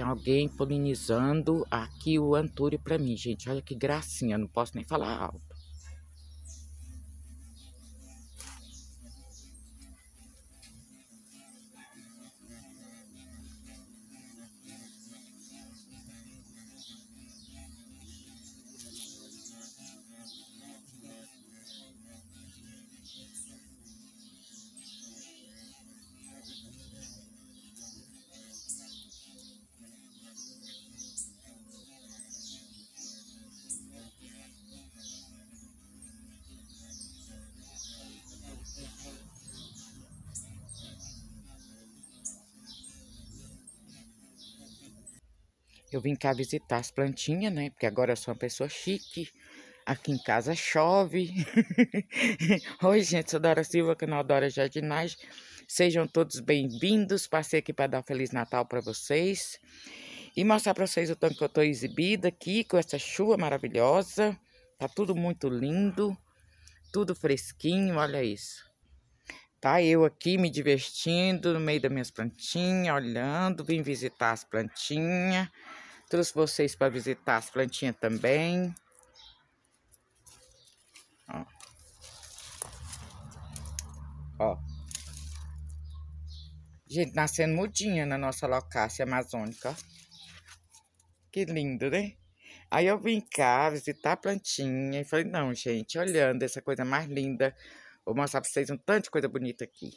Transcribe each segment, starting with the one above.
Tem alguém polinizando aqui o antúrio para mim, gente. Olha que gracinha, não posso nem falar alto. eu vim cá visitar as plantinhas, né? Porque agora eu sou uma pessoa chique. Aqui em casa chove. Oi, gente, sou Dora Silva, canal Dora Jardinagem. Sejam todos bem-vindos. Passei aqui para dar um Feliz Natal para vocês. E mostrar para vocês o tanto que eu estou exibida aqui com essa chuva maravilhosa. Tá tudo muito lindo, tudo fresquinho, olha isso. Tá eu aqui me divertindo no meio das minhas plantinhas, olhando, vim visitar as plantinhas. Trouxe vocês para visitar as plantinhas também. Ó. Ó. Gente, nascendo mudinha na nossa locácia amazônica, ó. Que lindo, né? Aí eu vim cá visitar a plantinha e falei, não, gente, olhando essa coisa mais linda Vou mostrar pra vocês um tanto de coisa bonita aqui.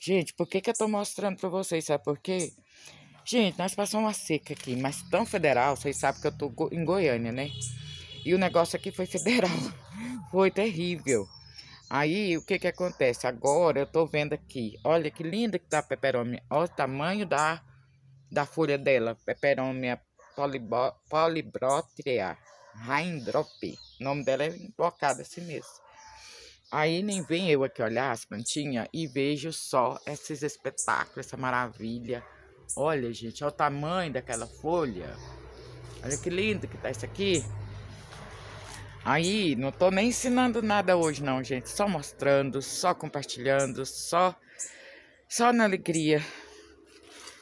Gente, por que, que eu tô mostrando pra vocês? Sabe por quê? Gente, nós passamos uma seca aqui, mas tão federal, vocês sabem que eu tô em Goiânia, né? E o negócio aqui foi federal. foi terrível. Aí, o que que acontece? Agora eu tô vendo aqui. Olha que linda que tá a peperomia. Olha o tamanho da, da folha dela. Peperômia polibrótrea. Raindrop. O nome dela é blocado assim mesmo. Aí nem vem eu aqui olhar as plantinhas e vejo só esses espetáculos, essa maravilha. Olha, gente, olha o tamanho daquela folha. Olha que lindo que tá isso aqui. Aí, não tô nem ensinando nada hoje não, gente. Só mostrando, só compartilhando, só, só na alegria.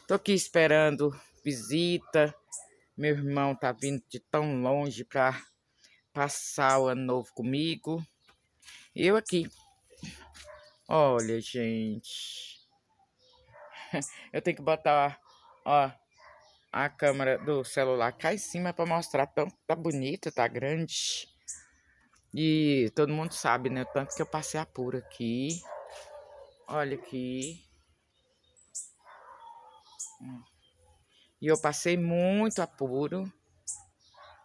Tô aqui esperando visita. Meu irmão tá vindo de tão longe pra passar o ano novo comigo. Eu aqui. Olha, gente. Eu tenho que botar, ó, a câmera do celular cá em cima para mostrar tanto tá bonita, tá grande. E todo mundo sabe, né? Tanto que eu passei apuro aqui. Olha aqui. E eu passei muito apuro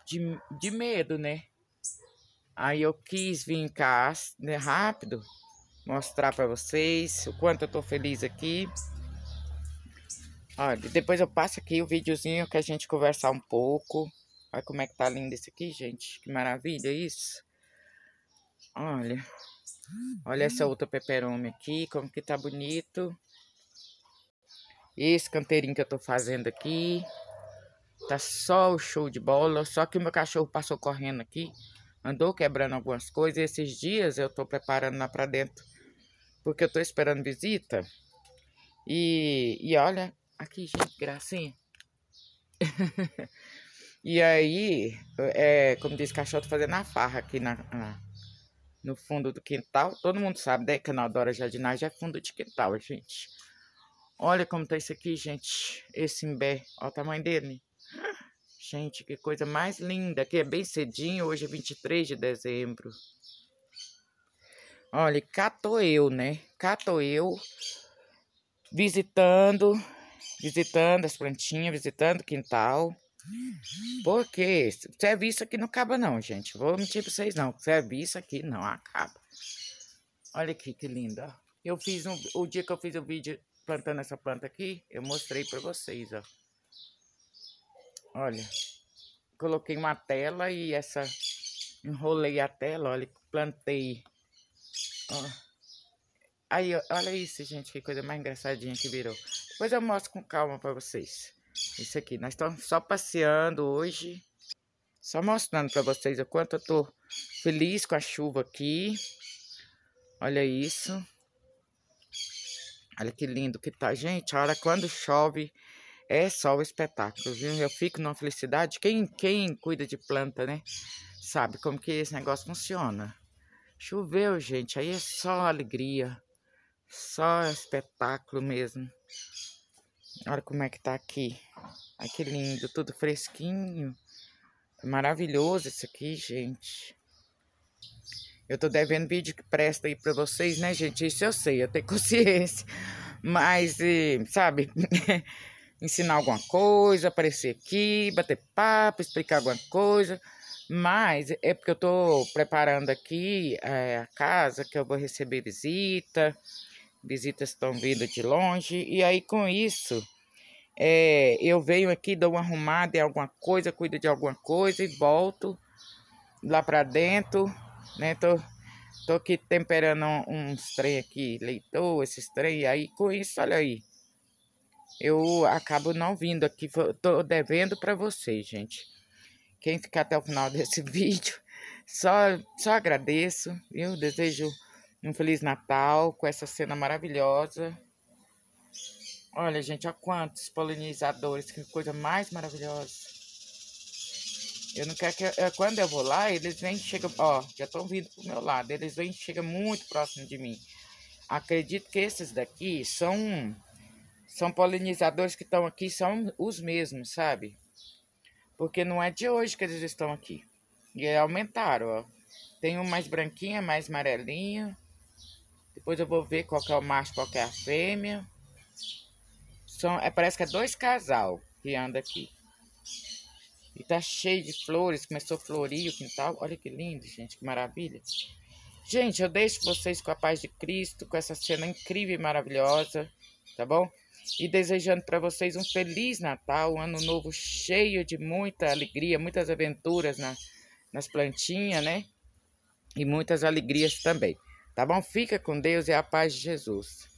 de, de medo, né? Aí eu quis vir cá né, rápido, mostrar para vocês o quanto eu tô feliz aqui. Olha, depois eu passo aqui o videozinho que a gente conversar um pouco. Olha como é que tá lindo esse aqui, gente. Que maravilha isso. Olha. Olha essa outra peperome aqui, como que tá bonito. Esse canteirinho que eu tô fazendo aqui. Tá só o show de bola. Só que o meu cachorro passou correndo aqui andou quebrando algumas coisas. E esses dias eu estou preparando lá para dentro, porque eu estou esperando visita. E, e olha, aqui, gente, gracinha. e aí, é, como diz Cachorro, fazendo a farra aqui na, na, no fundo do quintal. Todo mundo sabe, né? Canal Dora Jardinagem é fundo de quintal, gente. Olha como tá isso aqui, gente. Esse imbé. Olha o tamanho dele. Gente, que coisa mais linda. Aqui é bem cedinho, hoje é 23 de dezembro. Olha, cá eu, né? Cá eu visitando, visitando as plantinhas, visitando o quintal. Porque serviço aqui não acaba não, gente. Vou mentir pra vocês não. Serviço aqui não acaba. Olha aqui que linda. Eu fiz um, o dia que eu fiz o vídeo plantando essa planta aqui, eu mostrei pra vocês, ó. Olha, coloquei uma tela e essa... Enrolei a tela, olha, plantei. Ó. Aí, olha isso, gente, que coisa mais engraçadinha que virou. Depois eu mostro com calma pra vocês. Isso aqui, nós estamos só passeando hoje. Só mostrando pra vocês o quanto eu tô feliz com a chuva aqui. Olha isso. Olha que lindo que tá, gente. Olha quando chove é só o espetáculo, viu? Eu fico numa felicidade. Quem, quem cuida de planta, né? Sabe como que esse negócio funciona. Choveu, gente, aí é só alegria. Só espetáculo mesmo. Olha como é que tá aqui. Ai, que lindo, tudo fresquinho. É maravilhoso isso aqui, gente. Eu tô devendo vídeo que presta aí pra vocês, né, gente? Isso eu sei, eu tenho consciência. Mas, eh, sabe... ensinar alguma coisa, aparecer aqui, bater papo, explicar alguma coisa. Mas é porque eu estou preparando aqui é, a casa, que eu vou receber visita, visitas estão vindo de longe, e aí com isso é, eu venho aqui, dou uma arrumada em alguma coisa, cuido de alguma coisa e volto lá para dentro, né? Tô, tô aqui temperando uns trem aqui, leitor, esses trem, aí com isso, olha aí, eu acabo não vindo aqui, tô devendo para vocês, gente. Quem ficar até o final desse vídeo, só, só agradeço, viu? Desejo um Feliz Natal com essa cena maravilhosa. Olha, gente, olha quantos polinizadores, que coisa mais maravilhosa. Eu não quero que. Eu, é, quando eu vou lá, eles vêm, chegam. Ó, já estão vindo pro meu lado. Eles vêm, chegam muito próximo de mim. Acredito que esses daqui são são polinizadores que estão aqui, são os mesmos, sabe? Porque não é de hoje que eles estão aqui. E aumentaram, ó. Tem um mais branquinho, mais amarelinho. Depois eu vou ver qual é o macho, qual é a fêmea. São, é, parece que é dois casal que anda aqui. E tá cheio de flores, começou a florir o quintal. Olha que lindo, gente, que maravilha. Gente, eu deixo vocês com a paz de Cristo, com essa cena incrível e maravilhosa tá bom? E desejando para vocês um feliz Natal, um ano novo cheio de muita alegria, muitas aventuras na, nas plantinhas, né? E muitas alegrias também, tá bom? Fica com Deus e a paz de Jesus.